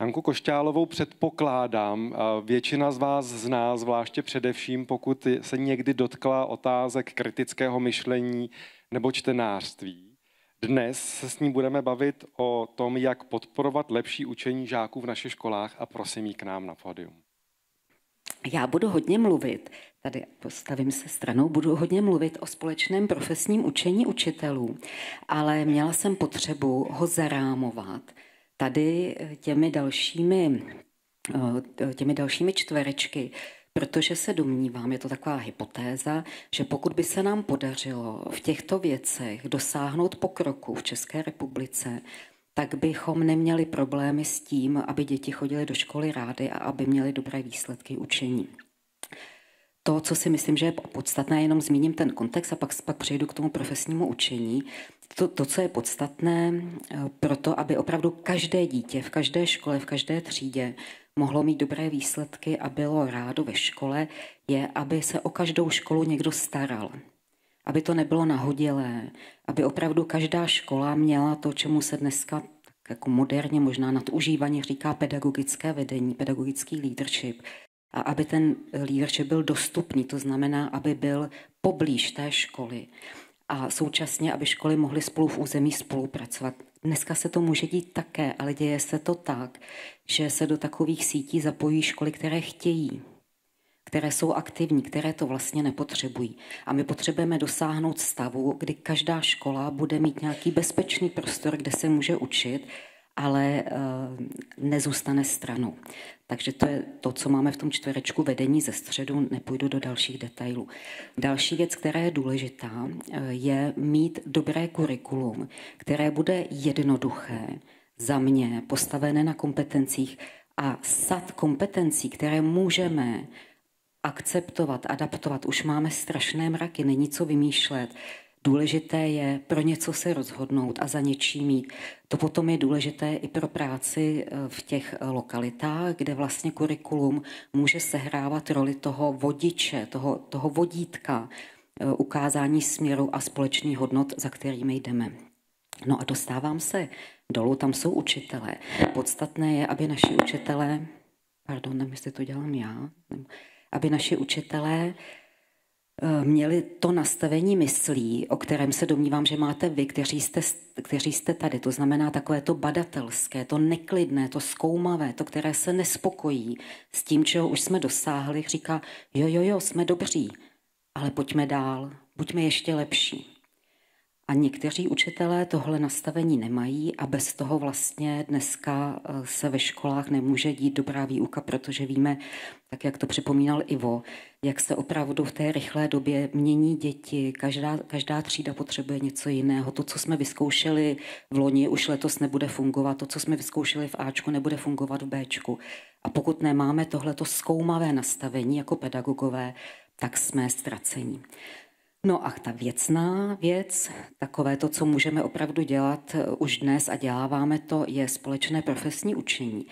Hanku Košťálovou předpokládám, většina z vás zná, zvláště především, pokud se někdy dotkla otázek kritického myšlení nebo čtenářství. Dnes se s ní budeme bavit o tom, jak podporovat lepší učení žáků v našich školách a prosím jí k nám na pódium. Já budu hodně mluvit, tady postavím se stranou, budu hodně mluvit o společném profesním učení učitelů, ale měla jsem potřebu ho zarámovat – tady eh, těmi dalšími, eh, těmi dalšími čtverečky, protože se domnívám, je to taková hypotéza, že pokud by se nám podařilo v těchto věcech dosáhnout pokroku v České republice, tak bychom neměli problémy s tím, aby děti chodily do školy rády a aby měly dobré výsledky učení. To, co si myslím, že je podstatné, jenom zmíním ten kontext a pak, pak přejdu k tomu profesnímu učení, to, to, co je podstatné eh, pro to, aby opravdu každé dítě v každé škole, v každé třídě mohlo mít dobré výsledky a bylo rádo ve škole, je, aby se o každou školu někdo staral. Aby to nebylo nahodilé, aby opravdu každá škola měla to, čemu se dneska tak jako moderně možná nadužívaně říká pedagogické vedení, pedagogický leadership. A aby ten leadership byl dostupný, to znamená, aby byl poblíž té školy a současně, aby školy mohly spolu v území spolupracovat. Dneska se to může dít také, ale děje se to tak, že se do takových sítí zapojí školy, které chtějí, které jsou aktivní, které to vlastně nepotřebují. A my potřebujeme dosáhnout stavu, kdy každá škola bude mít nějaký bezpečný prostor, kde se může učit, ale eh, nezůstane stranou. Takže to je to, co máme v tom čtverečku vedení ze středu, nepůjdu do dalších detailů. Další věc, která je důležitá, eh, je mít dobré kurikulum, které bude jednoduché, za mě postavené na kompetencích a sad kompetencí, které můžeme akceptovat, adaptovat. Už máme strašné mraky, není co vymýšlet. Důležité je pro něco se rozhodnout a za něčím mít. To potom je důležité i pro práci eh, v těch eh, lokalitách, kde vlastně kurikulum může sehrávat roli toho vodiče, toho, toho vodítka, eh, ukázání směru a společných hodnot, za kterými jdeme. No a dostávám se dolů, tam jsou učitelé. Podstatné je, aby naši učitelé, pardon, nevím, jestli to dělám já, aby naši učitelé Eh, měli to nastavení myslí, o kterém se domnívám, že máte vy, kteří jste, kteří jste tady. To znamená takové to badatelské, to neklidné, to zkoumavé, to, které se nespokojí s tím, čeho už jsme dosáhli, říká, jo, jo, jo, jsme dobří, ale pojďme dál, buďme ještě lepší. A někteří učitelé tohle nastavení nemají a bez toho vlastně dneska eh, se ve školách nemůže dít dobrá výuka, protože víme, tak jak to připomínal Ivo, jak se opravdu v té rychlé době mění děti, každá, každá třída potřebuje něco jiného. To, co jsme vyzkoušeli v loni, už letos nebude fungovat, to, co jsme vyzkoušeli v Ačku, nebude fungovat v Bčku. A pokud nemáme tohleto zkoumavé nastavení jako pedagogové, tak jsme ztracení. No a ta věcná věc, takové to, co můžeme opravdu dělat eh, už dnes a děláváme to, je společné profesní učení.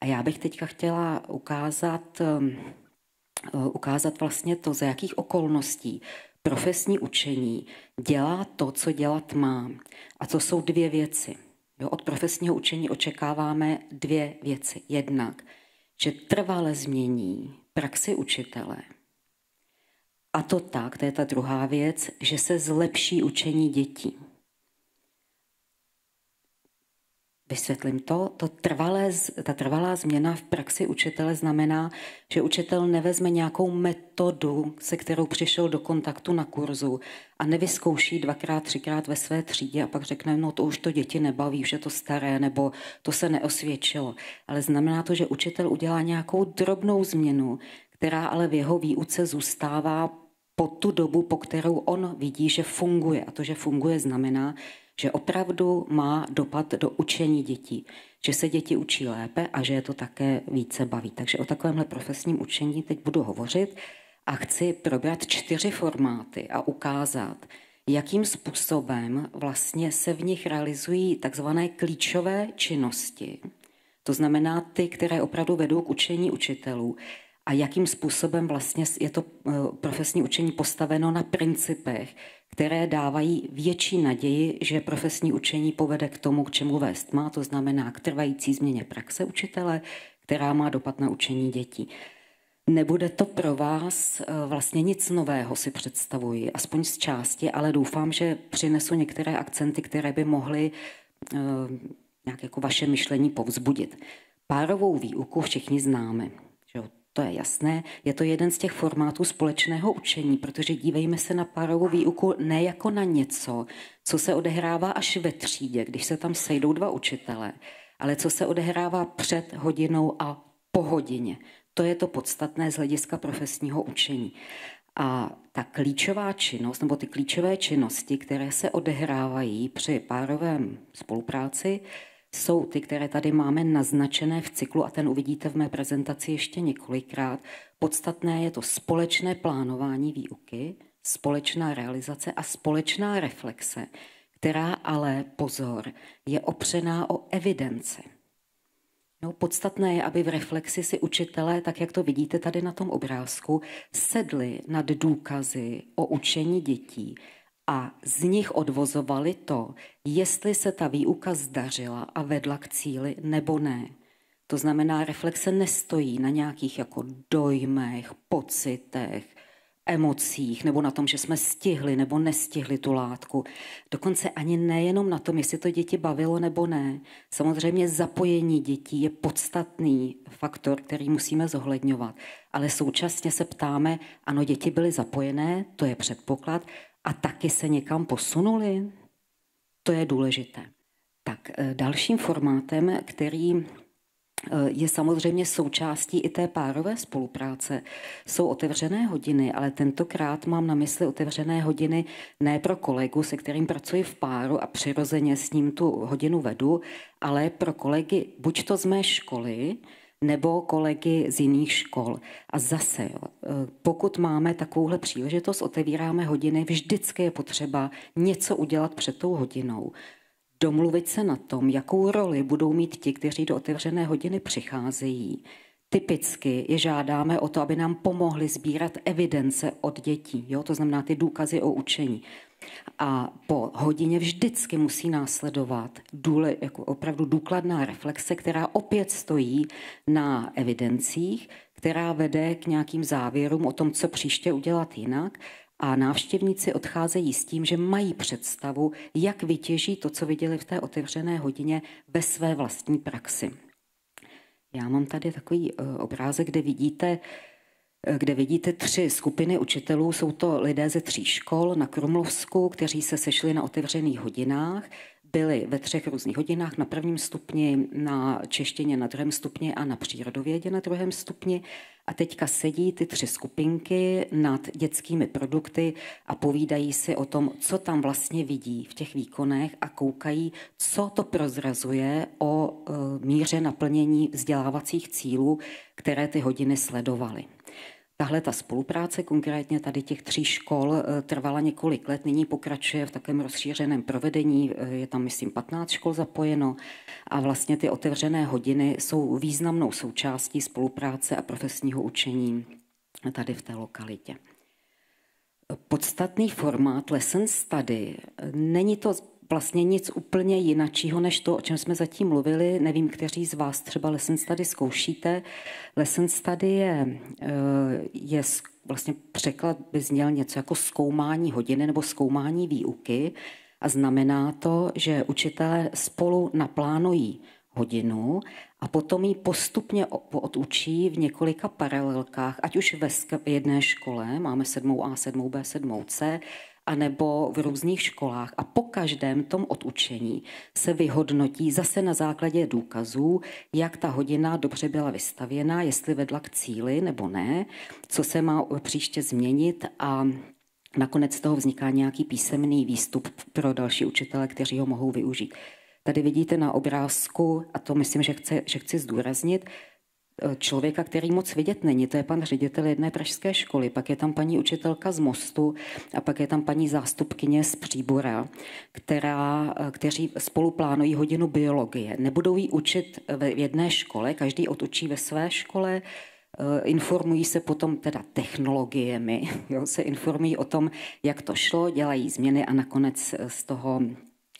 A já bych teďka chtěla ukázat, ehm, eh, ukázat vlastně to, za jakých okolností profesní učení dělá to, co dělat má. A co jsou dvě věci. Jo, no, od profesního učení očekáváme dvě věci. Jednak, že trvale změní praxi učitele – a to tak, to je ta druhá věc, že se zlepší učení dětí. Vysvětlím to. to trvalé, ta trvalá změna v praxi učitele znamená, že učitel nevezme nějakou metodu, se kterou přišel do kontaktu na kurzu a nevyzkouší dvakrát, třikrát ve své třídě a pak řekne, no to už to děti nebaví, už je to staré, nebo to se neosvědčilo. Ale znamená to, že učitel udělá nějakou drobnou změnu, která ale v jeho výuce zůstává po tu dobu, po kterou on vidí, že funguje. A to, že funguje, znamená, že opravdu má dopad do učení dětí, že se děti učí lépe a že je to také více baví. Takže o takovémhle profesním učení teď budu hovořit a chci probrat čtyři formáty a ukázat, jakým způsobem vlastně se v nich realizují takzvané klíčové činnosti, to znamená ty, které opravdu vedou k učení učitelů, a jakým způsobem vlastně je to eh, profesní učení postaveno na principech, které dávají větší naději, že profesní učení povede k tomu, k čemu vést má, to znamená k trvající změně praxe učitele, která má dopad na učení dětí. Nebude to pro vás eh, vlastně nic nového, si představuji, aspoň z části, ale doufám, že přinesu některé akcenty, které by mohly eh, nějak jako vaše myšlení povzbudit. Párovou výuku všichni známe. To je jasné, je to jeden z těch formátů společného učení, protože dívejme se na párovou výuku ne jako na něco, co se odehrává až ve třídě, když se tam sejdou dva učitele, ale co se odehrává před hodinou a po hodině. To je to podstatné z hlediska profesního učení. A ta klíčová činnost, nebo ty klíčové činnosti, které se odehrávají při párovém spolupráci, jsou ty, které tady máme naznačené v cyklu a ten uvidíte v mé prezentaci ještě několikrát. Podstatné je to společné plánování výuky, společná realizace a společná reflexe, která ale, pozor, je opřená o evidence. No, podstatné je, aby v reflexi si učitelé, tak jak to vidíte tady na tom obrázku, sedli nad důkazy o učení dětí a z nich odvozovali to, jestli se ta výuka zdařila a vedla k cíli nebo ne. To znamená, reflexe nestojí na nějakých jako dojmech, pocitech, emocích, nebo na tom, že jsme stihli nebo nestihli tu látku. Dokonce ani nejenom na tom, jestli to děti bavilo nebo ne. Samozřejmě zapojení dětí je podstatný faktor, který musíme zohledňovat. Ale současně se ptáme, ano, děti byly zapojené, to je předpoklad, a taky se někam posunuli? To je důležité. Tak eh, dalším formátem, který eh, je samozřejmě součástí i té párové spolupráce. Jsou otevřené hodiny, ale tentokrát mám na mysli otevřené hodiny ne pro kolegu, se kterým pracuji v páru a přirozeně s ním tu hodinu vedu, ale pro kolegy buď to z mé školy, nebo kolegy z jiných škol. A zase, pokud máme takovouhle příležitost, otevíráme hodiny, vždycky je potřeba něco udělat před tou hodinou. Domluvit se na tom, jakou roli budou mít ti, kteří do otevřené hodiny přicházejí. Typicky je žádáme o to, aby nám pomohli sbírat evidence od dětí, jo? to znamená ty důkazy o učení. A po hodině vždycky musí následovat důle, jako opravdu důkladná reflexe, která opět stojí na evidencích, která vede k nějakým závěrům o tom, co příště udělat jinak. A návštěvníci odcházejí s tím, že mají představu, jak vytěží to, co viděli v té otevřené hodině ve své vlastní praxi. Já mám tady takový eh, obrázek, kde vidíte kde vidíte tři skupiny učitelů. Jsou to lidé ze tří škol na Krumlovsku, kteří se sešli na otevřených hodinách byli ve třech různých hodinách, na prvním stupni, na češtině na druhém stupni a na přírodovědě na druhém stupni. A teďka sedí ty tři skupinky nad dětskými produkty a povídají si o tom, co tam vlastně vidí v těch výkonech a koukají, co to prozrazuje o e, míře naplnění vzdělávacích cílů, které ty hodiny sledovaly. Tahle ta spolupráce, konkrétně tady těch tří škol, eh, trvala několik let, nyní pokračuje v takovém rozšířeném provedení, eh, je tam, myslím, 15 škol zapojeno a vlastně ty otevřené hodiny jsou významnou součástí spolupráce a profesního učení tady v té lokalitě. Podstatný formát lesson study, eh, není to vlastně nic úplně jinačího, než to, o čem jsme zatím mluvili. Nevím, kteří z vás třeba Lesson Study zkoušíte. Lesson Study je, eh, je vlastně překlad by zněl něco jako zkoumání hodiny nebo zkoumání výuky a znamená to, že učitelé spolu naplánují hodinu a potom ji postupně odučí v několika paralelkách, ať už ve jedné škole, máme sedmou A, sedmou B, sedmou C, anebo v různých školách. A po každém tom odučení se vyhodnotí zase na základě důkazů, jak ta hodina dobře byla vystavěna, jestli vedla k cíli nebo ne, co se má příště změnit a nakonec z toho vzniká nějaký písemný výstup pro další učitele, kteří ho mohou využít. Tady vidíte na obrázku, a to myslím, že chci, že chci zdůraznit, E, člověka, který moc vidět není. To je pan ředitel jedné pražské školy, pak je tam paní učitelka z Mostu a pak je tam paní zástupkyně z Příbora, která, e, kteří spolu plánují hodinu biologie. Nebudou ji učit v jedné škole, každý odučí ve své škole, e, informují se potom teda technologiemi, jo, se informují o tom, jak to šlo, dělají změny a nakonec z toho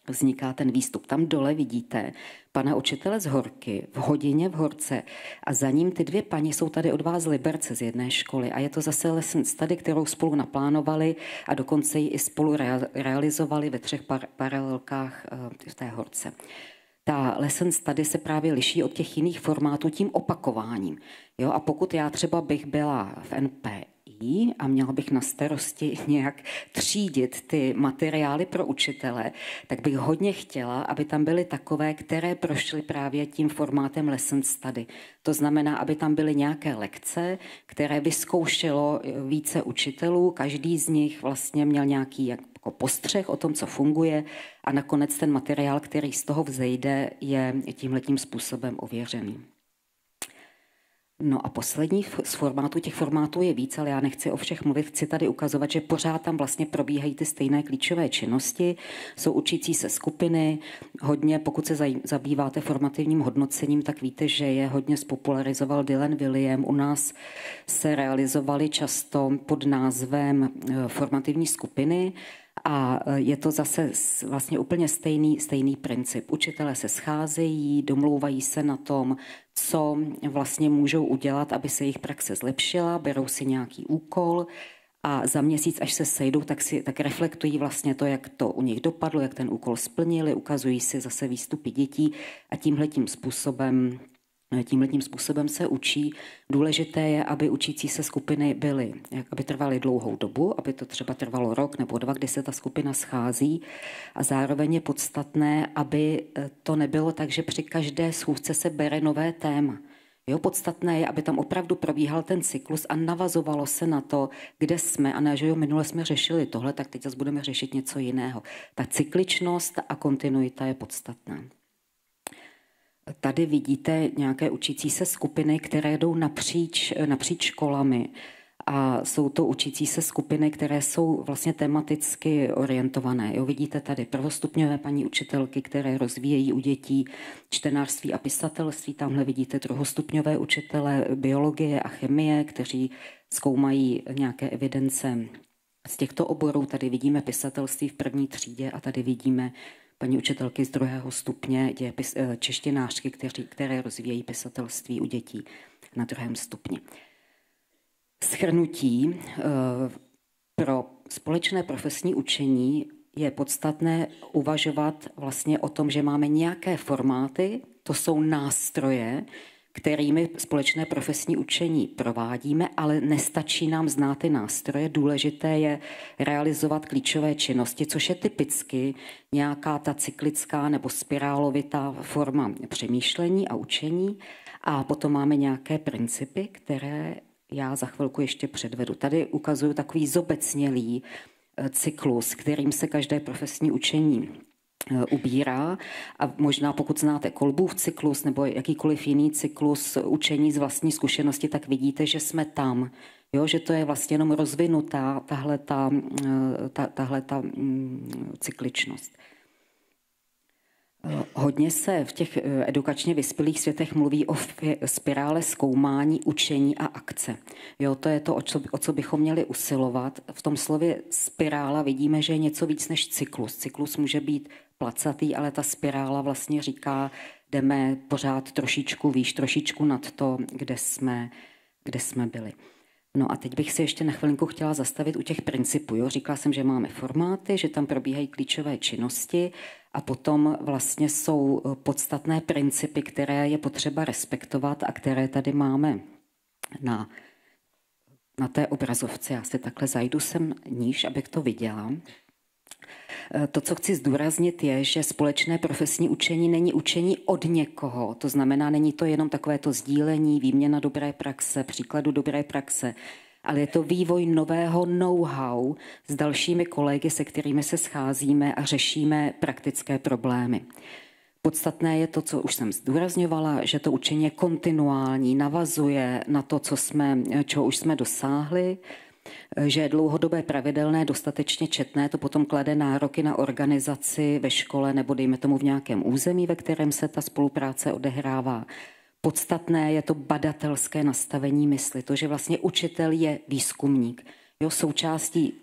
vzniká ten výstup. Tam dole vidíte pana učitele z Horky v hodině v Horce a za ním ty dvě paní jsou tady od vás Liberce z jedné školy a je to zase lesní study, kterou spolu naplánovali a dokonce ji i spolu realizovali ve třech par- paralelkách eh, v té Horce ta lesson study se právě liší od těch jiných formátů tím opakováním. Jo? A pokud já třeba bych byla v NPI a měla bych na starosti nějak třídit ty materiály pro učitele, tak bych hodně chtěla, aby tam byly takové, které prošly právě tím formátem lesson study. To znamená, aby tam byly nějaké lekce, které vyzkoušelo e, více učitelů, každý z nich vlastně měl nějaký jak jako postřeh o tom, co funguje a nakonec ten materiál, který z toho vzejde, je tímhletím způsobem ověřený. No a poslední z formátů, těch formátů je víc, ale já nechci o všech mluvit, chci tady ukazovat, že pořád tam vlastně probíhají ty stejné klíčové činnosti, jsou učící se skupiny, hodně, pokud se zabýváte formativním hodnocením, tak víte, že je hodně spopularizoval Dylan William, u nás se realizovaly často pod názvem eh, formativní skupiny, a e, je to zase vlastně úplně stejný, stejný princip. Učitelé se scházejí, domlouvají se na tom, co vlastně můžou udělat, aby se jejich praxe zlepšila, berou si nějaký úkol, a za měsíc, až se sejdou, tak, si, tak reflektují vlastně to, jak to u nich dopadlo, jak ten úkol splnili, ukazují si zase výstupy dětí a tímhle tím způsobem Tímhletím způsobem se učí. Důležité je, aby učící se skupiny byly, aby trvaly dlouhou dobu, aby to třeba trvalo rok nebo dva, kdy se ta skupina schází. A zároveň je podstatné, aby eh, to nebylo tak, že při každé schůzce se bere nové téma. Jo, podstatné je, aby tam opravdu probíhal ten cyklus a navazovalo se na to, kde jsme. A ne, že jo, minule jsme řešili tohle, tak teď zase budeme řešit něco jiného. Ta cykličnost a kontinuita je podstatná. Tady vidíte nějaké učící se skupiny, které jdou napříč, napříč školami. A jsou to učící se skupiny, které jsou vlastně tematicky orientované. Jo, vidíte tady prvostupňové paní učitelky, které rozvíjejí u dětí čtenářství a pisatelství. Tamhle vidíte druhostupňové učitele biologie a chemie, kteří zkoumají nějaké evidence z těchto oborů. Tady vidíme pisatelství v první třídě a tady vidíme paní učitelky z druhého stupně, dějepis, eh, češtinářky, kteří, které rozvíjejí pisatelství u dětí na druhém stupni. Schrnutí eh, pro společné profesní učení je podstatné uvažovat vlastně o tom, že máme nějaké formáty, to jsou nástroje, kterými společné profesní učení provádíme, ale nestačí nám znát ty nástroje. Důležité je realizovat klíčové činnosti, což je typicky nějaká ta cyklická nebo spirálovitá forma přemýšlení a učení. A potom máme nějaké principy, které já za chvilku ještě předvedu. Tady ukazuju takový zobecnělý eh, cyklus, kterým se každé profesní učení Eh, ubírá a možná pokud znáte kolbův cyklus nebo jakýkoliv jiný cyklus učení z vlastní zkušenosti, tak vidíte, že jsme tam. Jo, že to je vlastně jenom rozvinutá tahle ta, eh, ta, tahle ta mm, cykličnost. Eh, hodně se v těch edukačně vyspělých světech mluví o spirále zkoumání, učení a akce. Jo, to je to, o co, o co bychom měli usilovat. V tom slově spirála vidíme, že je něco víc než cyklus. Cyklus může být placatý, ale ta spirála vlastně říká, jdeme pořád trošičku výš, trošičku nad to, kde jsme, kde jsme byli. No a teď bych se ještě na chvilinku chtěla zastavit u těch principů. Jo? Říkala jsem, že máme formáty, že tam probíhají klíčové činnosti a potom vlastně jsou eh, podstatné principy, které je potřeba respektovat a které tady máme na, na té obrazovce. Já se takhle zajdu sem níž, abych to viděla. Eh, to, co chci zdůraznit, je, že společné profesní učení není učení od někoho. To znamená, není to jenom takové to sdílení, výměna dobré praxe, příkladu dobré praxe, ale je to vývoj nového know-how s dalšími kolegy, se kterými se scházíme a řešíme praktické problémy. Podstatné je to, co už jsem zdůrazňovala, že to učení je kontinuální, navazuje na to, co jsme, eh, čeho už jsme dosáhli, že dlouhodobé pravidelné, dostatečně četné, to potom klade nároky na organizaci ve škole nebo dejme tomu v nějakém území, ve kterém se ta spolupráce odehrává. Podstatné je to badatelské nastavení mysli, to, že vlastně učitel je výzkumník. Jo, součástí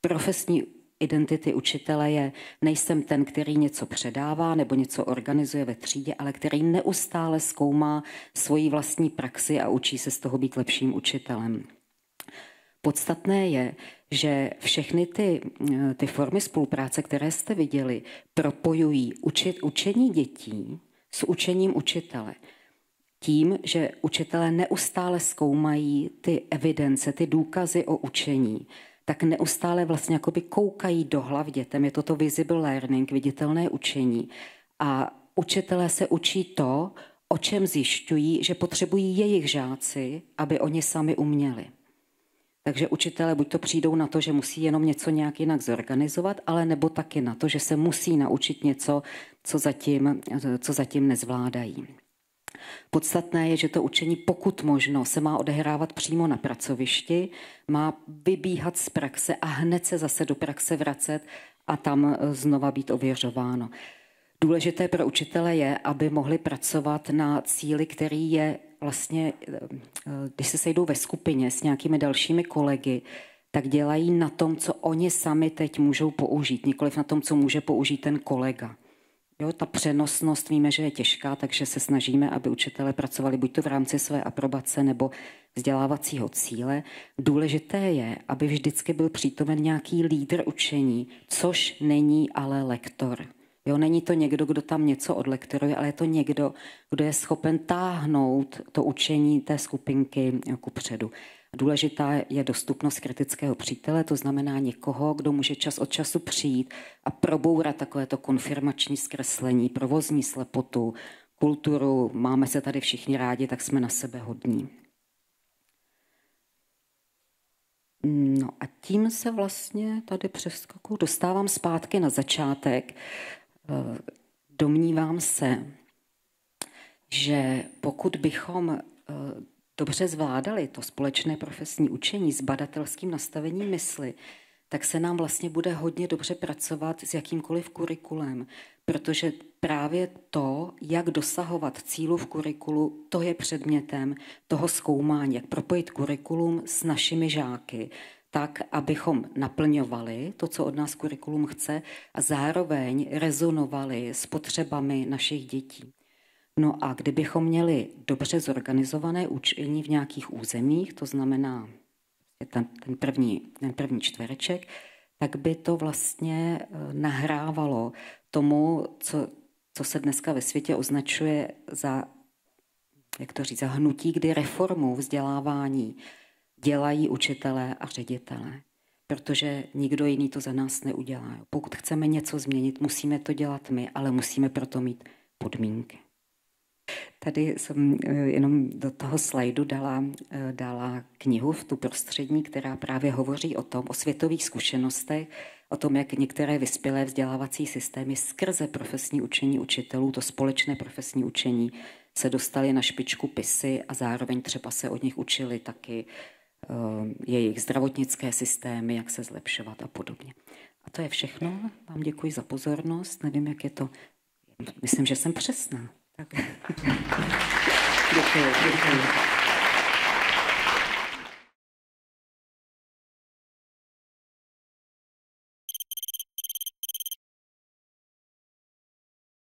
profesní identity učitele je, nejsem ten, který něco předává nebo něco organizuje ve třídě, ale který neustále zkoumá svoji vlastní praxi a učí se z toho být lepším učitelem. Podstatné je, že všechny ty, ty formy spolupráce, které jste viděli, propojují učit, učení dětí s učením učitele. Tím, že učitelé neustále zkoumají ty evidence, ty důkazy o učení, tak neustále vlastně jakoby koukají do hlav dětem. Je toto visible learning, viditelné učení. A učitelé se učí to, o čem zjišťují, že potřebují jejich žáci, aby oni sami uměli. Takže učitelé buď to přijdou na to, že musí jenom něco nějak jinak zorganizovat, ale nebo taky na to, že se musí naučit něco, co zatím, co zatím nezvládají. Podstatné je, že to učení pokud možno se má odehrávat přímo na pracovišti, má vybíhat z praxe a hned se zase do praxe vracet a tam eh, znova být ověřováno. Důležité pro učitele je, aby mohli pracovat na cíli, který je vlastně, eh, když se sejdou ve skupině s nějakými dalšími kolegy, tak dělají na tom, co oni sami teď můžou použít, nikoliv na tom, co může použít ten kolega. Jo, ta přenosnost víme, že je těžká, takže se snažíme, aby učitelé pracovali buď to v rámci své aprobace nebo vzdělávacího cíle. Důležité je, aby vždycky byl přítomen nějaký lídr učení, což není ale lektor. Jo, není to někdo, kdo tam něco odlektoruje, ale je to někdo, kdo je schopen táhnout to učení té skupinky ku předu. Důležitá je dostupnost kritického přítele, to znamená někoho, kdo může čas od času přijít a probourat takovéto konfirmační zkreslení, provozní slepotu, kulturu, máme se tady všichni rádi, tak jsme na sebe hodní. No a tím se vlastně tady přeskaku dostávám zpátky na začátek, domnívám se, že pokud bychom eh, dobře zvládali to společné profesní učení s badatelským nastavením mysli, tak se nám vlastně bude hodně dobře pracovat s jakýmkoliv kurikulem, protože právě to, jak dosahovat cílu v kurikulu, to je předmětem toho zkoumání, jak propojit kurikulum s našimi žáky, tak, abychom naplňovali to, co od nás kurikulum chce a zároveň rezonovali s potřebami našich dětí. No a kdybychom měli dobře zorganizované učení v nějakých územích, to znamená ten, prostě ten, první, ten první čtvereček, tak by to vlastně eh, nahrávalo tomu, co, co se dneska ve světě označuje za, jak to říct, za hnutí, kdy reformu vzdělávání dělají učitelé a ředitelé, protože nikdo jiný to za nás neudělá. Pokud chceme něco změnit, musíme to dělat my, ale musíme proto mít podmínky. Tady jsem eh, jenom do toho slajdu dala, eh, dala knihu v tu prostřední, která právě hovoří o tom, o světových zkušenostech, o tom, jak některé vyspělé vzdělávací systémy skrze profesní učení učitelů, to společné profesní učení, se dostali na špičku pisy a zároveň třeba se od nich učili taky Eh, jejich zdravotnické systémy, jak se zlepšovat a podobně. A to je všechno. Vám děkuji za pozornost. Nevím, jak je to. Myslím, že jsem přesná. Tak. děkuji, děkuji.